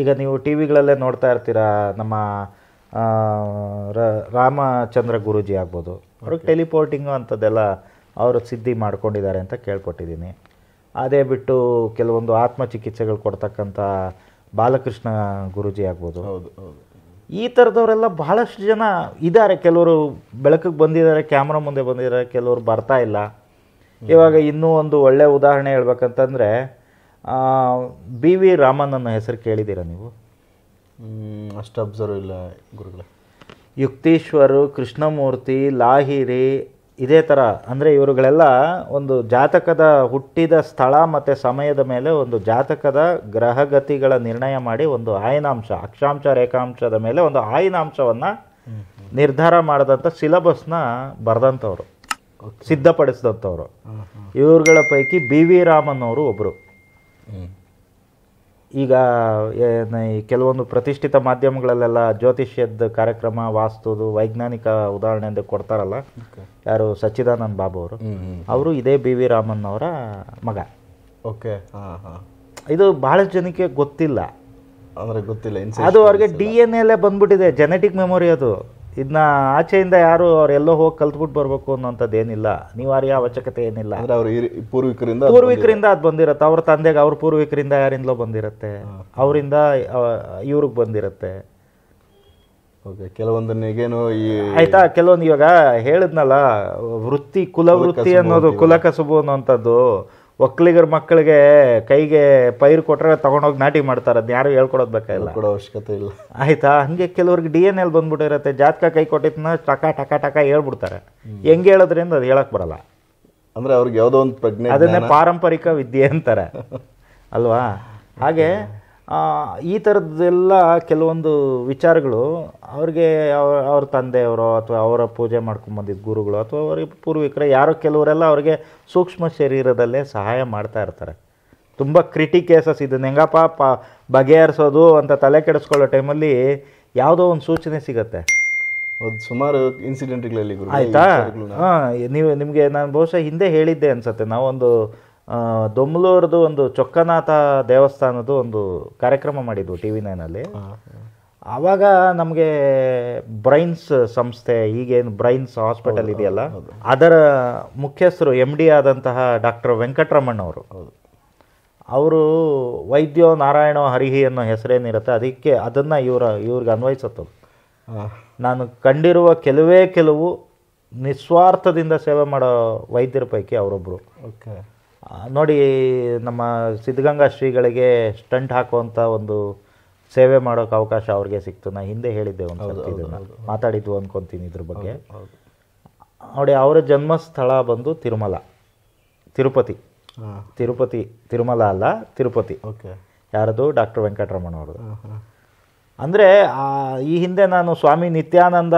ಈಗ ನೀವು ಟಿ ವಿಗಳಲ್ಲೇ ನೋಡ್ತಾ ಇರ್ತೀರ ನಮ್ಮ ರಾಮಚಂದ್ರ ಗುರೂಜಿ ಆಗ್ಬೋದು ಅವ್ರಿಗೆ ಟೆಲಿಪೋರ್ಟಿಂಗು ಅಂಥದ್ದೆಲ್ಲ ಅವರು ಸಿದ್ಧಿ ಮಾಡ್ಕೊಂಡಿದ್ದಾರೆ ಅಂತ ಕೇಳ್ಕೊಟ್ಟಿದ್ದೀನಿ ಅದೇ ಬಿಟ್ಟು ಕೆಲವೊಂದು ಆತ್ಮಚಿಕಿತ್ಸೆಗಳು ಕೊಡ್ತಕ್ಕಂಥ ಬಾಲಕೃಷ್ಣ ಗುರುಜಿ ಆಗ್ಬೋದು ಹೌದು ಹೌದು ಈ ಥರದವರೆಲ್ಲ ಬಹಳಷ್ಟು ಜನ ಇದ್ದಾರೆ ಕೆಲವರು ಬೆಳಕಿಗೆ ಬಂದಿದ್ದಾರೆ ಕ್ಯಾಮ್ರಾ ಮುಂದೆ ಬಂದಿದ್ದಾರೆ ಕೆಲವರು ಬರ್ತಾ ಇಲ್ಲ ಇವಾಗ ಇನ್ನೂ ಒಂದು ಒಳ್ಳೆಯ ಉದಾಹರಣೆ ಹೇಳ್ಬೇಕಂತಂದರೆ ಬಿ ವಿ ರಾಮನ್ ಹೆಸರು ಕೇಳಿದ್ದೀರಾ ನೀವು ಅಷ್ಟು ಅಬ್ಸರ್ವ್ ಇಲ್ಲ ಗುರುಗಳೇ ಯುಕ್ತೀಶ್ವರು ಕೃಷ್ಣಮೂರ್ತಿ ಲಾಹಿರಿ ಇದೇ ಥರ ಅಂದರೆ ಇವರುಗಳೆಲ್ಲ ಒಂದು ಜಾತಕದ ಹುಟ್ಟಿದ ಸ್ಥಳ ಮತ್ತು ಸಮಯದ ಮೇಲೆ ಒಂದು ಜಾತಕದ ಗ್ರಹಗತಿಗಳ ನಿರ್ಣಯ ಮಾಡಿ ಒಂದು ಆಯನಾಂಶ ಅಕ್ಷಾಂಶ ರೇಖಾಂಶದ ಮೇಲೆ ಒಂದು ಆಯನಾಂಶವನ್ನು ನಿರ್ಧಾರ ಮಾಡಿದಂಥ ಸಿಲಬಸ್ನ ಬರೆದಂಥವ್ರು ಸಿದ್ಧಪಡಿಸಿದಂಥವ್ರು ಇವ್ರುಗಳ ಪೈಕಿ ಬಿ ವಿ ರಾಮನ್ ಅವರು ಒಬ್ಬರು ಈಗ ಕೆಲವೊಂದು ಪ್ರತಿಷ್ಠಿತ ಮಾಧ್ಯಮಗಳಲ್ಲೆಲ್ಲ ಜ್ಯೋತಿಷ್ಯದ ಕಾರ್ಯಕ್ರಮ ವಾಸ್ತುದು ವೈಜ್ಞಾನಿಕ ಅಂತ ಕೊಡ್ತಾರಲ್ಲ ಯಾರು ಸಚ್ಚಿದಾನಂದ್ ಬಾಬು ಅವರು ಅವರು ಇದೇ ಬಿ ವಿ ರಾಮನ್ ಅವರ ಮಗ ಓಕೆ ಇದು ಬಹಳ ಜನಕ್ಕೆ ಗೊತ್ತಿಲ್ಲ ಗೊತ್ತಿಲ್ಲ ಅದು ಅವ್ರಿಗೆ ಡಿ ಎನ್ ಎಲ್ಲೇ ಬಂದ್ಬಿಟ್ಟಿದೆ ಜೆನೆಟಿಕ್ ಮೆಮೊರಿ ಅದು ಇದನ್ನ ಆಚೆಯಿಂದ ಯಾರು ಅವ್ರು ಎಲ್ಲೋ ಹೋಗಿ ಕಲ್ತ್ಬಿಟ್ಟು ಬರ್ಬೇಕು ಅನ್ನೋಂಥದ್ದು ಏನಿಲ್ಲ ನಿವಾರ್ಯ ಅವಶ್ಯಕತೆ ಏನಿಲ್ಲ ಪೂರ್ವಿಕರಿಂದ ಪೂರ್ವಿಕರಿಂದ ಅದು ಬಂದಿರತ್ತೆ ಅವ್ರ ತಂದೆಗೆ ಅವ್ರ ಪೂರ್ವಿಕರಿಂದ ಯಾರಿಂದಲೋ ಬಂದಿರತ್ತೆ ಅವರಿಂದ ಇವ್ರಿಗೆ ಬಂದಿರತ್ತೆ ಓಕೆ ಆಯ್ತಾ ಕೆಲವೊಂದು ಇವಾಗ ಹೇಳಿದ್ನಲ್ಲ ವೃತ್ತಿ ಕುಲವೃತ್ತಿ ಅನ್ನೋದು ಕುಲ ಕಸುಬು ಅನ್ನೋಂಥದ್ದು ಒಕ್ಕಲಿಗರ ಮಕ್ಕಳಿಗೆ ಕೈಗೆ ಪೈರು ಕೊಟ್ಟರೆ ತೊಗೊಂಡೋಗಿ ನಾಟಿ ಮಾಡ್ತಾರೆ ಅದನ್ನ ಯಾರು ಹೇಳ್ಕೊಡೋದು ಬೇಕಾಗಿಲ್ಲ ಕೊಡೋ ಅವಶ್ಯಕತೆ ಇಲ್ಲ ಆಯ್ತಾ ಹಂಗೆ ಕೆಲವ್ರಿಗೆ ಡಿ ಎನ್ ಎಲ್ ಬಂದ್ಬಿಟ್ಟಿರುತ್ತೆ ಜಾತಕ ಕೈ ಕೊಟ್ಟಿದ್ನ ಟಕ ಟಕ ಟಕ ಹೇಳ್ಬಿಡ್ತಾರೆ ಹೆಂಗೆ ಹೇಳೋದ್ರಿಂದ ಅದು ಹೇಳಕ್ಕೆ ಬರಲ್ಲ ಅಂದ್ರೆ ಅವ್ರಿಗೆ ಯಾವುದೋ ಒಂದು ಪ್ರಜ್ಞೆ ಅದನ್ನೇ ಪಾರಂಪರಿಕ ವಿದ್ಯೆ ಅಂತಾರೆ ಅಲ್ವಾ ಹಾಗೆ ಈ ಥರದ್ದೆಲ್ಲ ಕೆಲವೊಂದು ವಿಚಾರಗಳು ಅವ್ರಿಗೆ ಅವ್ರ ತಂದೆಯವರು ಅಥವಾ ಅವರ ಪೂಜೆ ಮಾಡ್ಕೊಂಬಂದಿದ್ದ ಗುರುಗಳು ಅಥವಾ ಅವ್ರಿಗೆ ಪೂರ್ವಿಕರ ಯಾರೋ ಕೆಲವರೆಲ್ಲ ಅವ್ರಿಗೆ ಸೂಕ್ಷ್ಮ ಶರೀರದಲ್ಲೇ ಸಹಾಯ ಮಾಡ್ತಾ ಇರ್ತಾರೆ ತುಂಬ ಕ್ರಿಟಿ ಕೇಸಸ್ ಇದೆ ಹೆಂಗಪ್ಪ ಪ ಬಗೆಹರಿಸೋದು ಅಂತ ತಲೆ ಕೆಡಿಸ್ಕೊಳ್ಳೋ ಟೈಮಲ್ಲಿ ಯಾವುದೋ ಒಂದು ಸೂಚನೆ ಸಿಗುತ್ತೆ ಒಂದು ಸುಮಾರು ಇನ್ಸಿಡೆಂಟ್ಗಳಲ್ಲಿ ಆಯಿತಾ ಹಾಂ ನೀವು ನಿಮಗೆ ನಾನು ಬಹುಶಃ ಹಿಂದೆ ಹೇಳಿದ್ದೆ ಅನಿಸುತ್ತೆ ನಾವೊಂದು ದೊಮ್ಲೂರದು ಒಂದು ಚೊಕ್ಕನಾಥ ದೇವಸ್ಥಾನದ್ದು ಒಂದು ಕಾರ್ಯಕ್ರಮ ಮಾಡಿದ್ವು ಟಿ ವಿ ನೈನಲ್ಲಿ ಆವಾಗ ನಮಗೆ ಬ್ರೈನ್ಸ್ ಸಂಸ್ಥೆ ಈಗೇನು ಬ್ರೈನ್ಸ್ ಹಾಸ್ಪಿಟಲ್ ಇದೆಯಲ್ಲ ಅದರ ಮುಖ್ಯಸ್ಥರು ಎಮ್ ಡಿ ಆದಂತಹ ಡಾಕ್ಟರ್ ವೆಂಕಟರಮಣ್ ಅವರು ಅವರು ವೈದ್ಯೋ ನಾರಾಯಣ ಹರಿಹಿ ಅನ್ನೋ ಹೆಸರೇನಿರುತ್ತೆ ಅದಕ್ಕೆ ಅದನ್ನು ಇವರ ಇವ್ರಿಗೆ ಅನ್ವಯಿಸುತ್ತೆ ನಾನು ಕಂಡಿರುವ ಕೆಲವೇ ಕೆಲವು ನಿಸ್ವಾರ್ಥದಿಂದ ಸೇವೆ ಮಾಡೋ ವೈದ್ಯರ ಪೈಕಿ ಅವರೊಬ್ಬರು ಓಕೆ ನೋಡಿ ನಮ್ಮ ಸಿದ್ಧಗಂಗಾ ಶ್ರೀಗಳಿಗೆ ಸ್ಟಂಟ್ ಹಾಕುವಂಥ ಒಂದು ಸೇವೆ ಮಾಡೋಕೆ ಅವಕಾಶ ಅವ್ರಿಗೆ ಸಿಕ್ತು ನಾನು ಹಿಂದೆ ಹೇಳಿದ್ದೆ ಒಂದು ಮಾತಾಡಿದ್ದು ಮಾತಾಡಿದ್ವು ಅಂದ್ಕೊತೀನಿ ಇದ್ರ ಬಗ್ಗೆ ನೋಡಿ ಅವರ ಜನ್ಮಸ್ಥಳ ಬಂದು ತಿರುಮಲ ತಿರುಪತಿ ತಿರುಪತಿ ತಿರುಮಲ ಅಲ್ಲ ತಿರುಪತಿ ಓಕೆ ಯಾರದು ಡಾಕ್ಟರ್ ವೆಂಕಟರಮಣ ಅವ್ರದ್ದು ಅಂದರೆ ಈ ಹಿಂದೆ ನಾನು ಸ್ವಾಮಿ ನಿತ್ಯಾನಂದ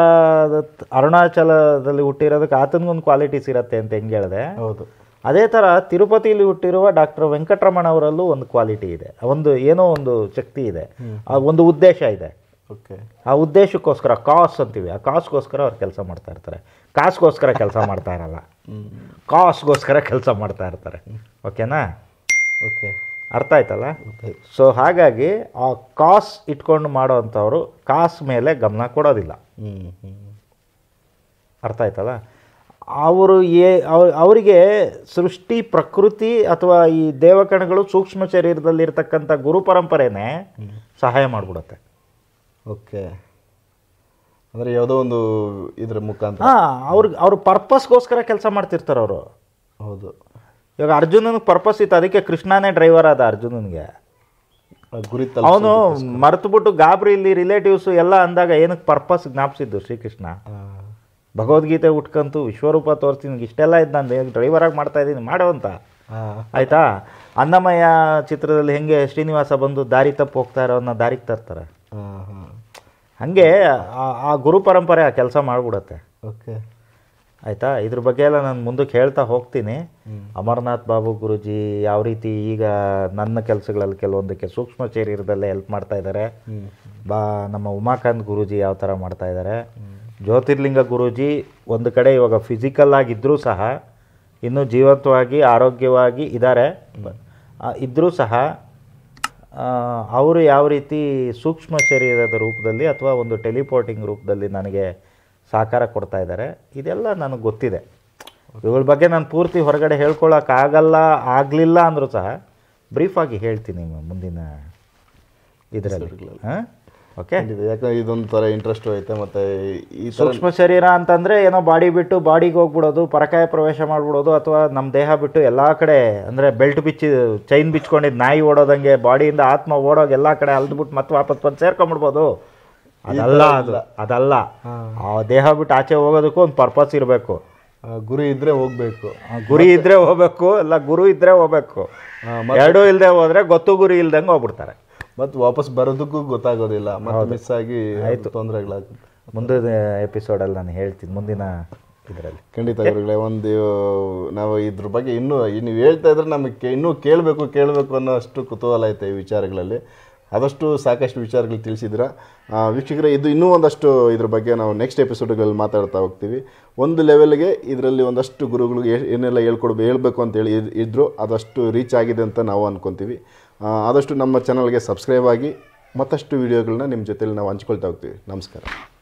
ಅರುಣಾಚಲದಲ್ಲಿ ಹುಟ್ಟಿರೋದಕ್ಕೆ ಆತನಿಗೊಂದು ಕ್ವಾಲಿಟೀಸ್ ಇರುತ್ತೆ ಅಂತ ಹೆಂಗೆ ಹೇಳಿದೆ ಹೌದು ಅದೇ ಥರ ತಿರುಪತಿಯಲ್ಲಿ ಹುಟ್ಟಿರುವ ಡಾಕ್ಟರ್ ವೆಂಕಟರಮಣ ಅವರಲ್ಲೂ ಒಂದು ಕ್ವಾಲಿಟಿ ಇದೆ ಒಂದು ಏನೋ ಒಂದು ಶಕ್ತಿ ಇದೆ ಆ ಒಂದು ಉದ್ದೇಶ ಇದೆ ಓಕೆ ಆ ಉದ್ದೇಶಕ್ಕೋಸ್ಕರ ಕಾಸ್ ಅಂತೀವಿ ಆ ಕಾಸ್ಗೋಸ್ಕರ ಅವ್ರು ಕೆಲಸ ಮಾಡ್ತಾ ಇರ್ತಾರೆ ಕಾಸ್ಗೋಸ್ಕರ ಕೆಲಸ ಮಾಡ್ತಾ ಇರಲ್ಲ ಕಾಸ್ಗೋಸ್ಕರ ಕೆಲಸ ಮಾಡ್ತಾ ಇರ್ತಾರೆ ಓಕೆನಾ ಓಕೆ ಅರ್ಥ ಆಯ್ತಲ್ಲ ಸೊ ಹಾಗಾಗಿ ಆ ಕಾಸ್ ಇಟ್ಕೊಂಡು ಮಾಡೋವಂಥವ್ರು ಕಾಸ್ ಮೇಲೆ ಗಮನ ಕೊಡೋದಿಲ್ಲ ಹ್ಞೂ ಅರ್ಥ ಆಯ್ತಲ್ಲ ಅವರು ಏ ಅವರಿಗೆ ಸೃಷ್ಟಿ ಪ್ರಕೃತಿ ಅಥವಾ ಈ ದೇವಕಣಗಳು ಸೂಕ್ಷ್ಮ ಶರೀರದಲ್ಲಿರ್ತಕ್ಕಂಥ ಗುರು ಪರಂಪರೆನೇ ಸಹಾಯ ಮಾಡಿಬಿಡುತ್ತೆ ಓಕೆ ಅಂದರೆ ಯಾವುದೋ ಒಂದು ಇದ್ರ ಮುಖಾಂತರ ಹಾಂ ಅವ್ರಿಗೆ ಅವ್ರ ಪರ್ಪಸ್ಗೋಸ್ಕರ ಕೆಲಸ ಮಾಡ್ತಿರ್ತಾರೆ ಅವರು ಹೌದು ಇವಾಗ ಅರ್ಜುನನಿಗೆ ಪರ್ಪಸ್ ಇತ್ತು ಅದಕ್ಕೆ ಕೃಷ್ಣನೇ ಡ್ರೈವರ್ ಆದ ಅರ್ಜುನನಿಗೆ ಗುರಿ ಅವನು ಮರೆತುಬಿಟ್ಟು ಗಾಬರಿ ಇಲ್ಲಿ ರಿಲೇಟಿವ್ಸು ಎಲ್ಲ ಅಂದಾಗ ಏನಕ್ಕೆ ಪರ್ಪಸ್ ಜ್ಞಾಪಿಸಿದ್ದು ಶ್ರೀಕೃಷ್ಣ ಭಗವದ್ಗೀತೆ ಉಟ್ಕಂತು ವಿಶ್ವರೂಪ ತೋರಿಸ್ತೀನಿ ಇಷ್ಟೆಲ್ಲ ಇದ್ದು ನಾನು ಹೇಗೆ ಡ್ರೈವರಾಗಿ ಮಾಡ್ತಾಯಿದ್ದೀನಿ ಮಾಡೋ ಅಂತ ಆಯಿತಾ ಅನ್ನಮಯ ಚಿತ್ರದಲ್ಲಿ ಹೆಂಗೆ ಶ್ರೀನಿವಾಸ ಬಂದು ದಾರಿ ತಪ್ಪು ಹೋಗ್ತಾ ಇರೋನ್ನ ದಾರಿಗೆ ತರ್ತಾರೆ ಹಾಗೆ ಆ ಗುರು ಪರಂಪರೆ ಆ ಕೆಲಸ ಮಾಡಿಬಿಡತ್ತೆ ಓಕೆ ಆಯಿತಾ ಇದ್ರ ಬಗ್ಗೆ ಎಲ್ಲ ನಾನು ಮುಂದಕ್ಕೆ ಹೇಳ್ತಾ ಹೋಗ್ತೀನಿ ಅಮರನಾಥ್ ಬಾಬು ಗುರುಜಿ ಯಾವ ರೀತಿ ಈಗ ನನ್ನ ಕೆಲಸಗಳಲ್ಲಿ ಕೆಲವೊಂದಕ್ಕೆ ಸೂಕ್ಷ್ಮ ಶರೀರದಲ್ಲೇ ಹೆಲ್ಪ್ ಮಾಡ್ತಾ ಇದ್ದಾರೆ ಬಾ ನಮ್ಮ ಉಮಾಕಾಂತ್ ಗುರುಜಿ ಯಾವ ಥರ ಮಾಡ್ತಾ ಇದ್ದಾರೆ ಜ್ಯೋತಿರ್ಲಿಂಗ ಗುರೂಜಿ ಒಂದು ಕಡೆ ಇವಾಗ ಫಿಸಿಕಲ್ ಆಗಿದ್ದರೂ ಸಹ ಇನ್ನೂ ಜೀವಂತವಾಗಿ ಆರೋಗ್ಯವಾಗಿ ಇದ್ದಾರೆ ಇದ್ದರೂ ಸಹ ಅವರು ಯಾವ ರೀತಿ ಸೂಕ್ಷ್ಮ ಶರೀರದ ರೂಪದಲ್ಲಿ ಅಥವಾ ಒಂದು ಟೆಲಿಪೋರ್ಟಿಂಗ್ ರೂಪದಲ್ಲಿ ನನಗೆ ಸಹಕಾರ ಕೊಡ್ತಾ ಇದ್ದಾರೆ ಇದೆಲ್ಲ ನನಗೆ ಗೊತ್ತಿದೆ ಇವಳ ಬಗ್ಗೆ ನಾನು ಪೂರ್ತಿ ಹೊರಗಡೆ ಹೇಳ್ಕೊಳ್ಳೋಕ್ಕಾಗಲ್ಲ ಆಗಲಿಲ್ಲ ಅಂದರೂ ಸಹ ಬ್ರೀಫಾಗಿ ಹೇಳ್ತೀನಿ ಮುಂದಿನ ಇದರಲ್ಲಿ ಹಾಂ ಓಕೆ ಯಾಕಂದ್ರೆ ಇದೊಂದು ಥರ ಇಂಟ್ರೆಸ್ಟು ಐತೆ ಮತ್ತೆ ಈ ಸೂಕ್ಷ್ಮ ಶರೀರ ಅಂತಂದ್ರೆ ಏನೋ ಬಾಡಿ ಬಿಟ್ಟು ಬಾಡಿಗೆ ಹೋಗ್ಬಿಡೋದು ಪರಕಾಯ ಪ್ರವೇಶ ಮಾಡ್ಬಿಡೋದು ಅಥವಾ ನಮ್ಮ ದೇಹ ಬಿಟ್ಟು ಎಲ್ಲ ಕಡೆ ಅಂದರೆ ಬೆಲ್ಟ್ ಬಿಚ್ಚಿ ಚೈನ್ ಬಿಚ್ಕೊಂಡಿದ್ದು ನಾಯಿ ಓಡೋದಂಗೆ ಬಾಡಿಯಿಂದ ಆತ್ಮ ಓಡೋಗ ಎಲ್ಲ ಕಡೆ ಅಲ್ದ್ಬಿಟ್ಟು ಮತ್ತೆ ವಾಪಸ್ ಬಂದು ಸೇರ್ಕೊಂಬಿಡ್ಬೋದು ಅದಲ್ಲ ಅದು ಅದಲ್ಲ ಆ ದೇಹ ಬಿಟ್ಟು ಆಚೆ ಹೋಗೋದಕ್ಕೂ ಒಂದು ಪರ್ಪಸ್ ಇರಬೇಕು ಗುರಿ ಇದ್ರೆ ಹೋಗ್ಬೇಕು ಗುರಿ ಇದ್ರೆ ಹೋಗ್ಬೇಕು ಇಲ್ಲ ಗುರು ಇದ್ರೆ ಹೋಗ್ಬೇಕು ಎರಡೂ ಇಲ್ಲದೆ ಹೋದ್ರೆ ಗೊತ್ತು ಗುರಿ ಇಲ್ದಂಗೆ ಹೋಗ್ಬಿಡ್ತಾರೆ ಮತ್ತೆ ವಾಪಸ್ ಬರೋದಕ್ಕೂ ಗೊತ್ತಾಗೋದಿಲ್ಲ ಮತ್ತೆ ಮಿಸ್ ಆಗಿ ಆಯಿತು ತೊಂದರೆಗಳಾಗುತ್ತೆ ಮುಂದಿನ ಎಪಿಸೋಡಲ್ಲಿ ನಾನು ಹೇಳ್ತೀನಿ ಮುಂದಿನ ಇದರಲ್ಲಿ ಖಂಡಿತ ಗುರುಗಳೇ ಒಂದು ನಾವು ಇದ್ರ ಬಗ್ಗೆ ಇನ್ನೂ ನೀವು ಹೇಳ್ತಾ ಇದ್ರೆ ನಮಗೆ ಇನ್ನೂ ಕೇಳಬೇಕು ಕೇಳಬೇಕು ಅನ್ನೋ ಅಷ್ಟು ಕುತೂಹಲ ಐತೆ ಈ ವಿಚಾರಗಳಲ್ಲಿ ಆದಷ್ಟು ಸಾಕಷ್ಟು ವಿಚಾರಗಳು ತಿಳಿಸಿದ್ರ ವೀಕ್ಷಕರೇ ಇದು ಇನ್ನೂ ಒಂದಷ್ಟು ಇದ್ರ ಬಗ್ಗೆ ನಾವು ನೆಕ್ಸ್ಟ್ ಎಪಿಸೋಡ್ಗಳಲ್ಲಿ ಮಾತಾಡ್ತಾ ಹೋಗ್ತೀವಿ ಒಂದು ಲೆವೆಲ್ಗೆ ಇದರಲ್ಲಿ ಒಂದಷ್ಟು ಗುರುಗಳು ಏನೆಲ್ಲ ಹೇಳ್ಕೊಡ್ಬೇ ಹೇಳಬೇಕು ಅಂತೇಳಿ ಇದ್ದರು ಅದಷ್ಟು ರೀಚ್ ಆಗಿದೆ ಅಂತ ನಾವು ಅಂದ್ಕೊತೀವಿ ಆದಷ್ಟು ನಮ್ಮ ಚಾನಲ್ಗೆ ಸಬ್ಸ್ಕ್ರೈಬ್ ಆಗಿ ಮತ್ತಷ್ಟು ವೀಡಿಯೋಗಳನ್ನ ನಿಮ್ಮ ಜೊತೆಲಿ ನಾವು ಹಂಚ್ಕೊಳ್ತಾ ಹೋಗ್ತೀವಿ ನಮಸ್ಕಾರ